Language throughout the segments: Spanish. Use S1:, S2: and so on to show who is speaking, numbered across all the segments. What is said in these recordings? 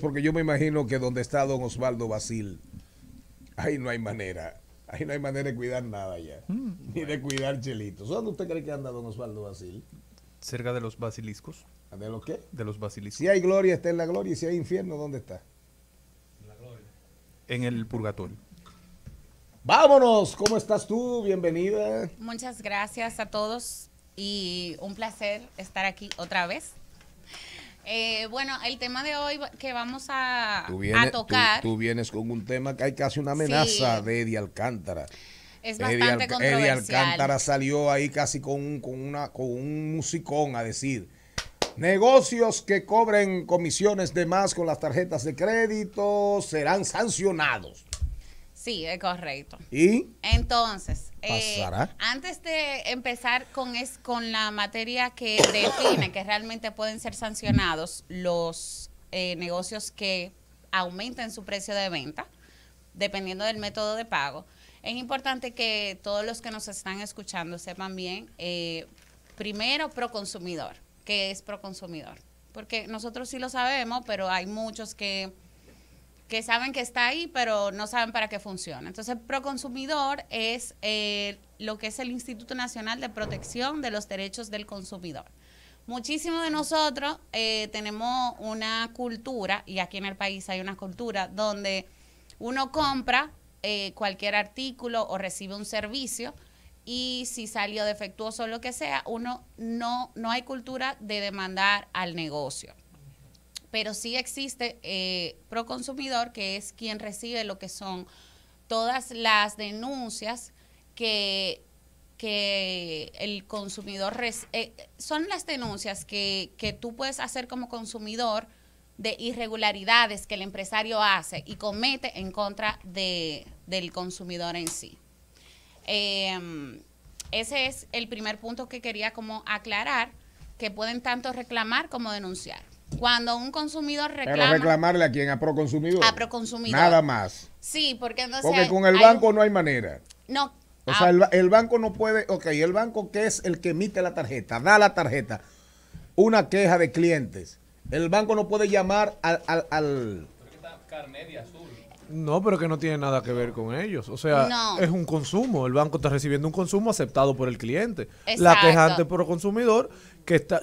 S1: Porque yo me imagino que donde está don Osvaldo Basil, ahí no hay manera. Ahí no hay manera de cuidar nada ya. Mm. ni de cuidar chelitos. ¿Dónde usted cree que anda don Osvaldo Basil? Cerca de los basiliscos. ¿De los qué? De los basiliscos. Si hay gloria, está en la gloria. Y si hay infierno, ¿dónde está? En la gloria. En el purgatorio. Vámonos, ¿cómo estás tú? Bienvenida.
S2: Muchas gracias a todos y un placer estar aquí otra vez. Eh, bueno, el tema de hoy que vamos a, tocar. Tú,
S1: vienes con un tema que hay casi una amenaza de Eddie Alcántara.
S2: Es bastante Eddie Alcántara
S1: salió ahí casi con una, con un musicón a decir. Negocios que cobren comisiones de más con las tarjetas de crédito serán sancionados.
S2: Sí, es correcto. ¿Y? Entonces, eh, antes de empezar con, con la materia que define que realmente pueden ser sancionados los eh, negocios que aumenten su precio de venta, dependiendo del método de pago, es importante que todos los que nos están escuchando sepan bien, eh, primero, primero, consumidor. que es pro consumidor? Porque nosotros sí lo sabemos, pero hay muchos que que saben que está ahí, pero no saben para qué funciona. Entonces, Proconsumidor es eh, lo que es el Instituto Nacional de Protección de los Derechos del Consumidor. Muchísimos de nosotros eh, tenemos una cultura, y aquí en el país hay una cultura, donde uno compra eh, cualquier artículo o recibe un servicio y si salió defectuoso o lo que sea, uno no, no hay cultura de demandar al negocio pero sí existe eh, consumidor, que es quien recibe lo que son todas las denuncias que, el consumidor... Eh, son las denuncias que, tú puedes hacer como consumidor de irregularidades que el empresario hace y comete en contra de, del consumidor en sí. Em, ese es el primer punto que quería como aclarar, que pueden tanto reclamar como denunciar. Cuando un consumidor reclama. Pero reclamarle
S1: a quién, a Proconsumidor. A Proconsumidor. Nada más.
S2: Sí, porque entonces. Porque con el
S1: banco no hay manera. No. O ah. sea, el, banco no puede. Ok, el banco que es el que emite la tarjeta, da la tarjeta. Una queja de clientes. El banco no puede llamar al. al, al No, pero que no tiene nada que ver con ellos. O sea, es un consumo. El banco está recibiendo un consumo aceptado por el cliente. Exacto. La queja por ProConsumidor... consumidor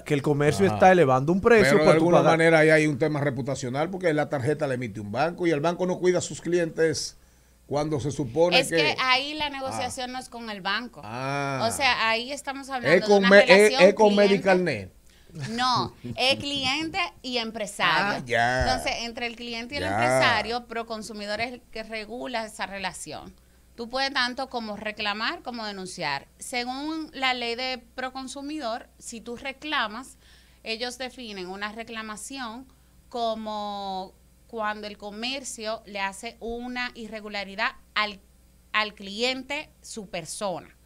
S1: que, el comercio ah. está elevando un precio. Pero de alguna manera ahí hay un tema reputacional porque la tarjeta la emite un banco y el banco no cuida a sus clientes cuando se supone es que...
S2: ahí la negociación ah. no es con el banco. Ah. O sea, ahí estamos hablando de una relación es, con
S1: Medical Net. No, es
S2: cliente y empresario. Entonces, entre el cliente y el empresario, Proconsumidor es el que regula esa relación. Tú puedes tanto como reclamar como denunciar. Según la ley de proconsumidor, si tú reclamas, ellos definen una reclamación como cuando el comercio le hace una irregularidad al, al cliente, su persona.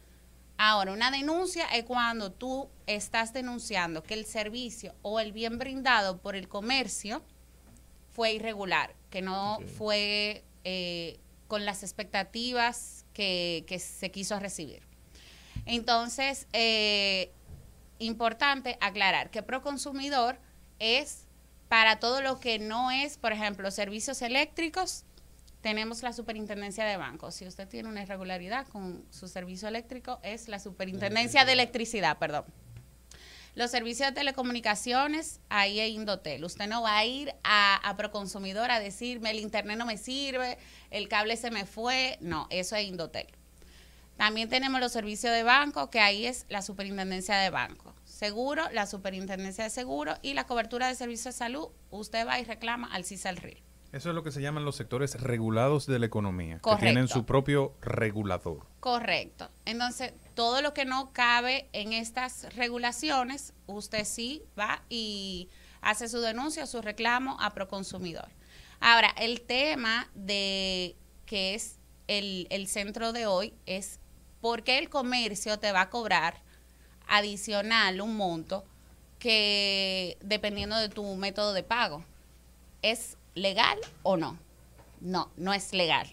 S2: Ahora, una denuncia es cuando tú estás denunciando que el servicio o el bien brindado por el comercio fue irregular, que no fue eh, con las expectativas que, se quiso recibir. Entonces, eh, importante aclarar que proconsumidor es para todo lo que no es, por ejemplo, servicios eléctricos, tenemos la superintendencia de bancos. Si usted tiene una irregularidad con su servicio eléctrico, es la superintendencia de electricidad, perdón. Los servicios de telecomunicaciones, ahí es Indotel. Usted no va a ir a, Proconsumidor a decirme el internet no me sirve, el cable se me fue. No, eso es Indotel. También tenemos los servicios de banco, que ahí es la superintendencia de banco. Seguro, la superintendencia de seguro y la cobertura de servicios de salud, usted va y reclama al CISALRIL.
S3: Eso es lo que se llaman los sectores regulados de la economía, que tienen su propio regulador.
S2: Correcto. Entonces, todo lo que no cabe en estas regulaciones, usted sí va y hace su denuncia, su reclamo a Proconsumidor. Ahora, el tema de que es el, el centro de hoy es por qué el comercio te va a cobrar adicional un monto que dependiendo de tu método de pago. Es legal o no. No, no es legal.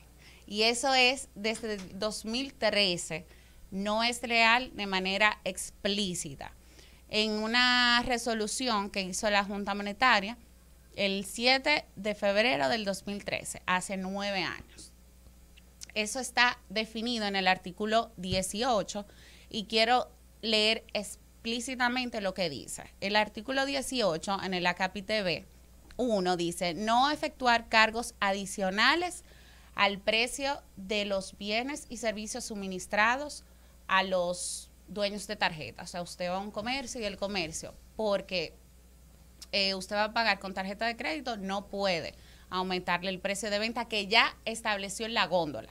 S2: Y eso es desde 2013, no es legal de manera explícita. En una resolución que hizo la Junta Monetaria el 7 de febrero del 2013, hace nueve años. Eso está definido en el artículo 18 y quiero leer explícitamente lo que dice. El artículo 18 en el ACAPI uno dice, no efectuar cargos adicionales al precio de los bienes y servicios suministrados a los dueños de tarjeta. O sea, usted va a un comercio y el comercio, porque eh, usted va a pagar con tarjeta de crédito, no puede aumentarle el precio de venta que ya estableció en la góndola.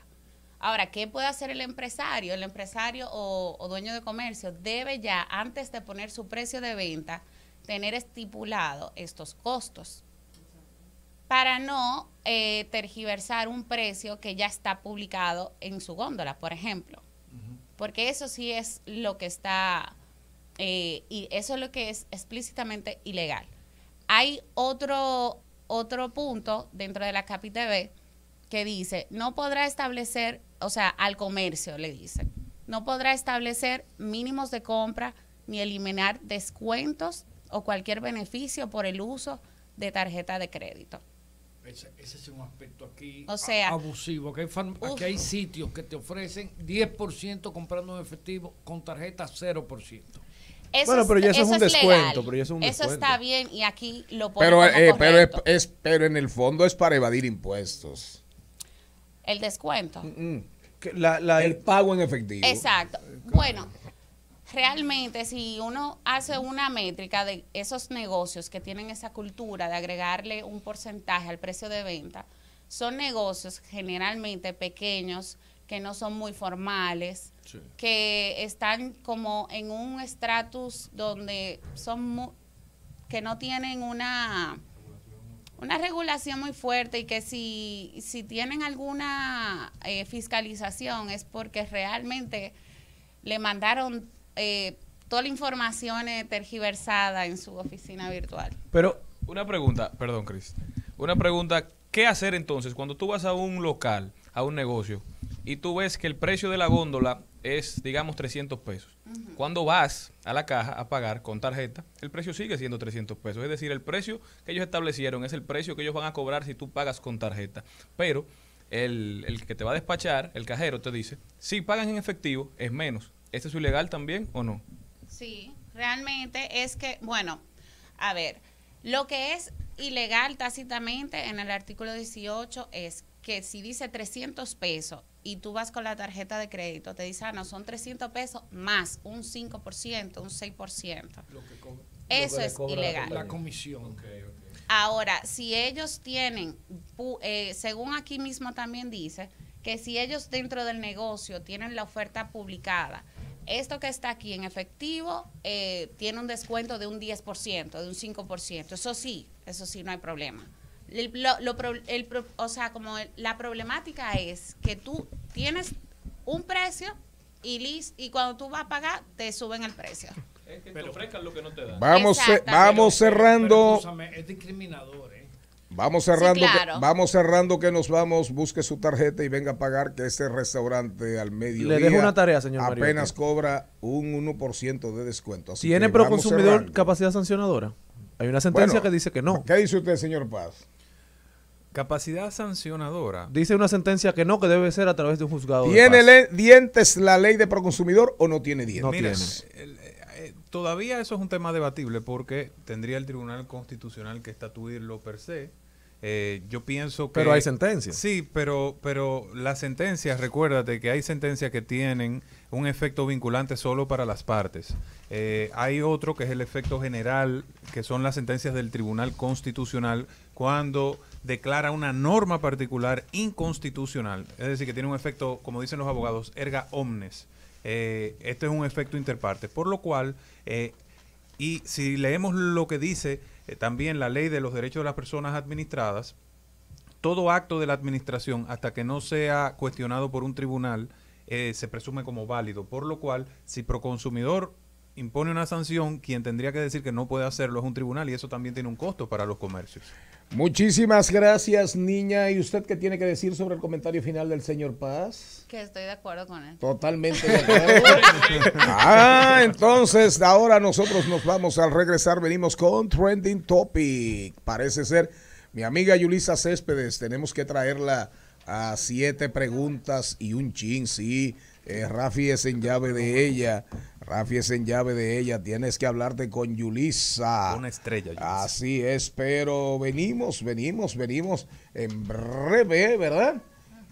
S2: Ahora, ¿qué puede hacer el empresario? El empresario o, o, dueño de comercio debe ya, antes de poner su precio de venta, tener estipulado estos costos para no eh, tergiversar un precio que ya está publicado en su góndola, por ejemplo. Porque eso sí es lo que está, eh, y eso es lo que es explícitamente ilegal. Hay otro, otro punto dentro de la CAPI B que dice, no podrá establecer, o sea, al comercio le dice, no podrá establecer mínimos de compra ni eliminar descuentos o cualquier beneficio por el uso de tarjeta de crédito.
S1: Ese, es un aspecto aquí abusivo. Que hay aquí hay sitios que te ofrecen 10% comprando en efectivo con tarjeta 0%. bueno, pero ya eso, es un descuento, eso está
S2: bien y aquí lo podemos pero,
S1: eh, pero, en el fondo es para evadir impuestos.
S2: El descuento.
S1: la, el pago en efectivo. Exacto.
S2: Eh, bueno, realmente si uno hace una métrica de esos negocios que tienen esa cultura de agregarle un porcentaje al precio de venta, son negocios generalmente pequeños, que no son muy formales, que están como en un estatus donde son que no tienen una una regulación muy fuerte y que si, si tienen alguna eh, fiscalización es porque realmente le mandaron eh, toda la información es eh, tergiversada en su oficina virtual.
S3: Pero una pregunta, perdón, Cris. Una pregunta, ¿qué hacer entonces cuando tú vas a un local, a un negocio, y tú ves que el precio de la góndola es, digamos, 300 pesos? Cuando vas a la caja a pagar con tarjeta, el precio sigue siendo 300 pesos. Es decir, el precio que ellos establecieron es el precio que ellos van a cobrar si tú pagas con tarjeta. Pero el, el que te va a despachar, el cajero, te dice, si pagan en efectivo, es menos. ¿Esto es ilegal también o no?
S2: Sí, realmente es que, bueno, a ver, lo que es ilegal tácitamente en el artículo 18 es que si dice 300 pesos y tú vas con la tarjeta de crédito, te dice, ah, no, son 300 pesos más un 5%, un 6%.
S1: Eso es ilegal. La comisión.
S2: Ahora, si ellos tienen, eh, según aquí mismo también dice, que si ellos dentro del negocio tienen la oferta publicada, esto que está aquí en efectivo eh, tiene un descuento de un 10%, de un 5%. Eso sí, eso sí, no hay problema. o sea, como la problemática es que tú tienes un precio y, y cuando tú vas a pagar, te suben el precio.
S3: Es que lo que no te dan. Vamos, vamos cerrando. es discriminador.
S1: Vamos cerrando, que, vamos cerrando que nos vamos, busque su tarjeta y venga a pagar que ese restaurante al medio. Le dejo una tarea, señor. Apenas cobra un 1% de descuento. ¿Tiene proconsumidor
S3: capacidad sancionadora? Hay una sentencia que dice que no.
S1: ¿Qué dice usted, señor Paz?
S3: Capacidad sancionadora. Dice una sentencia que no, que debe ser a través de un juzgado. ¿Tiene
S1: dientes la ley de proconsumidor o no tiene dientes? No tiene.
S3: Eh, eh, eh, todavía eso es un tema debatible porque tendría el Tribunal Constitucional que estatuirlo per se eh, yo pienso que... Pero hay sentencias. Sí, pero, pero las sentencias, recuérdate que hay sentencias que tienen un efecto vinculante solo para las partes. Eh, hay otro que es el efecto general, que son las sentencias del Tribunal Constitucional, cuando declara una norma particular inconstitucional. Es decir, que tiene un efecto, como dicen los abogados, erga omnes. este es un efecto interparte. Por lo cual, y si leemos lo que dice eh, también la ley de los derechos de las personas administradas, todo acto de la administración, hasta que no sea cuestionado por un tribunal, eh, se presume como válido, por lo cual, si Proconsumidor impone una sanción, quien tendría que decir que no puede hacerlo es un tribunal y eso también tiene un costo para los comercios.
S1: Muchísimas gracias, niña. ¿Y usted qué tiene que decir sobre el comentario final del señor Paz? Que estoy de acuerdo con él. Totalmente de acuerdo. ah, entonces ahora nosotros nos vamos al regresar. Venimos con Trending Topic. Parece ser mi amiga Yulisa Céspedes. Tenemos que traerla a siete preguntas y un chin, sí eh, Rafi es en llave de ella. Rafi es en llave de ella. Tienes que hablarte con Yulisa. Una estrella. Yulisa. Así es, pero venimos, venimos, venimos en breve, ¿verdad?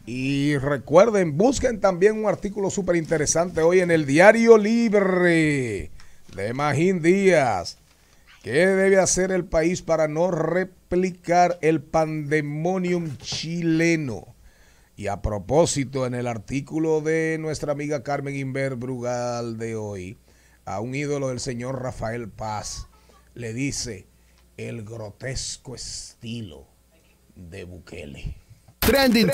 S1: Y recuerden, busquen también un artículo súper interesante hoy en el Diario Libre de Magín Díaz. ¿Qué debe hacer el país para no replicar el pandemonium chileno? Y a propósito, en el artículo de nuestra amiga Carmen Inver Brugal de hoy, a un ídolo del señor Rafael Paz le dice el grotesco estilo de Bukele.
S3: Trending,